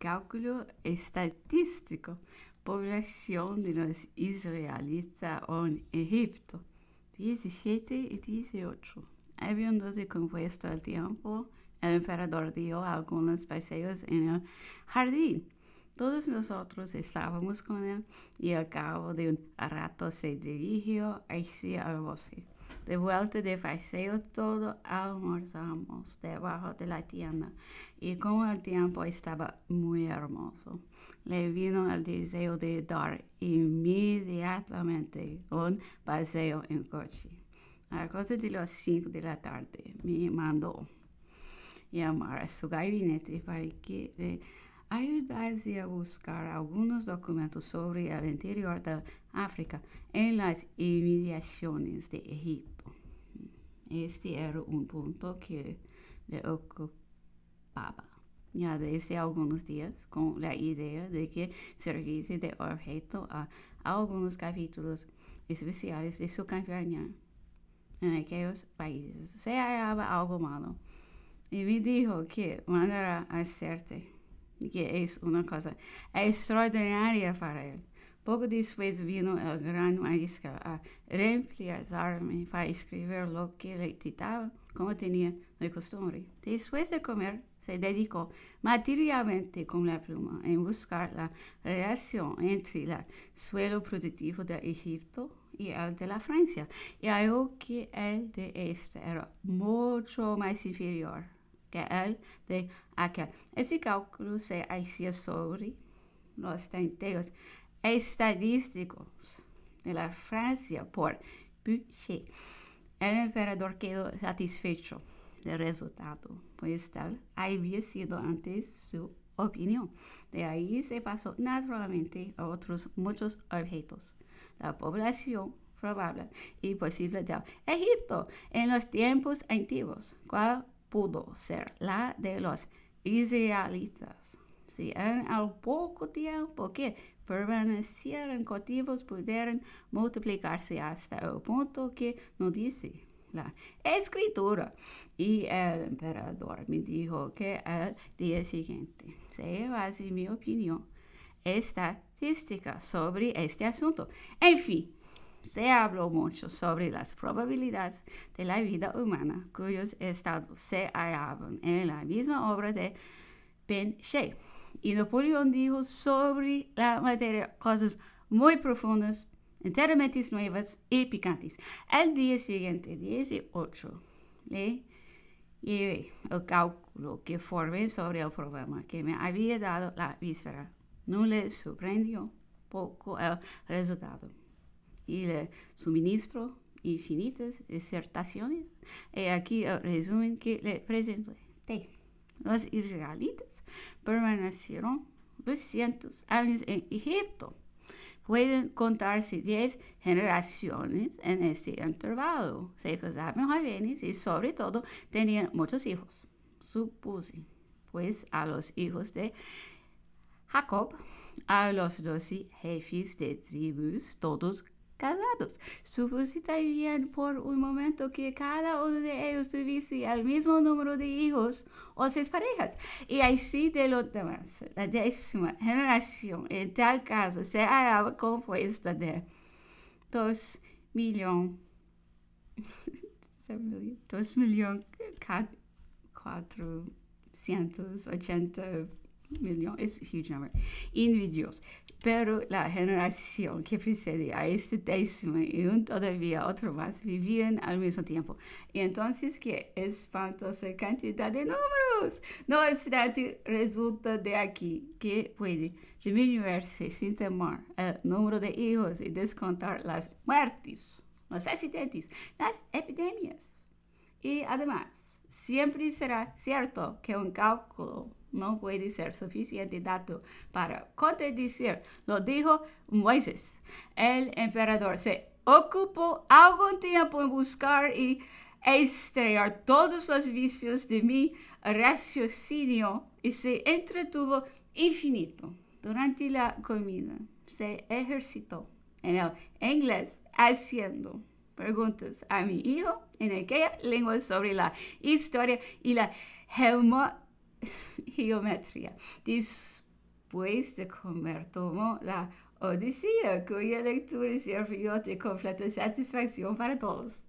cálculo estadístico, población de los israelitas en Egipto, 17 y 18. Habiéndose compuesto el tiempo, el emperador dio algunos paseos en el jardín todos nosotros estábamos con él y al cabo de un rato se dirigió hacia el bosque. De vuelta de paseo, todo almorzamos debajo de la tienda y como el tiempo estaba muy hermoso, le vino el deseo de dar inmediatamente un paseo en coche. A cosa de las 5 de la tarde me mandó llamar a su gabinete para que ayudarse a buscar algunos documentos sobre el interior de África en las inmediaciones de Egipto. Este era un punto que le ocupaba ya desde algunos días con la idea de que serviese de objeto a algunos capítulos especiales de su campaña en aquellos países. Se hallaba algo malo y me dijo que mandara a hacerte que es una cosa extraordinaria para él. Poco después vino el gran mariscal a reemplazarme para escribir lo que le citaba, como tenía de costumbre. Después de comer, se dedicó materialmente con la pluma en buscar la relación entre el suelo productivo de Egipto y el de la Francia, y algo que el de este era mucho más inferior que el de aquel. Ese cálculo se hacía sobre los tanteos estadísticos de la Francia por Boucher. El emperador quedó satisfecho del resultado, pues tal había sido antes su opinión. De ahí se pasó naturalmente a otros muchos objetos. La población probable y posible de Egipto en los tiempos antiguos, ¿Cuál pudo ser la de los israelitas. Si en al poco tiempo que permanecieron cautivos pudieron multiplicarse hasta el punto que no dice la escritura. Y el emperador me dijo que al día siguiente se así mi opinión estadística sobre este asunto. En fin, se habló mucho sobre las probabilidades de la vida humana cuyos estados se hallaban en la misma obra de she Y Napoleón dijo sobre la materia cosas muy profundas, enteramente nuevas y picantes. El día siguiente, 18, le llevé el cálculo que formé sobre el problema que me había dado la víspera. No le sorprendió poco el resultado y suministro infinitas disertaciones. Y eh, aquí eh, resumen que le presenté. Los israelitas permanecieron 200 años en Egipto. Pueden contarse 10 generaciones en ese intervalo. Se casaban jóvenes y sobre todo tenían muchos hijos. Supuse pues a los hijos de Jacob, a los doce jefes de tribus, todos casados. bien por un momento que cada uno de ellos tuviese el mismo número de hijos o seis parejas, y así de los demás. La décima generación, en tal caso, se hará compuesta de 2 millones. millón, es huge number individuos pero la generación que precede a este décimo y un todavía otro más vivían al mismo tiempo. Y entonces, qué espantosa cantidad de números. No obstante, resulta de aquí que puede disminuirse sin temor el número de hijos y descontar las muertes, los accidentes, las epidemias. Y además, siempre será cierto que un cálculo no puede ser suficiente dato para contradecir lo dijo Moisés. El emperador se ocupó algún tiempo en buscar y extraer todos los vicios de mi raciocinio y se entretuvo infinito durante la comida. Se ejercitó en el inglés haciendo preguntas a mi hijo en aquella lengua sobre la historia y la geometría. Después de comer, tomó la Odisea, cuya lectura sirvió de completa satisfacción para todos.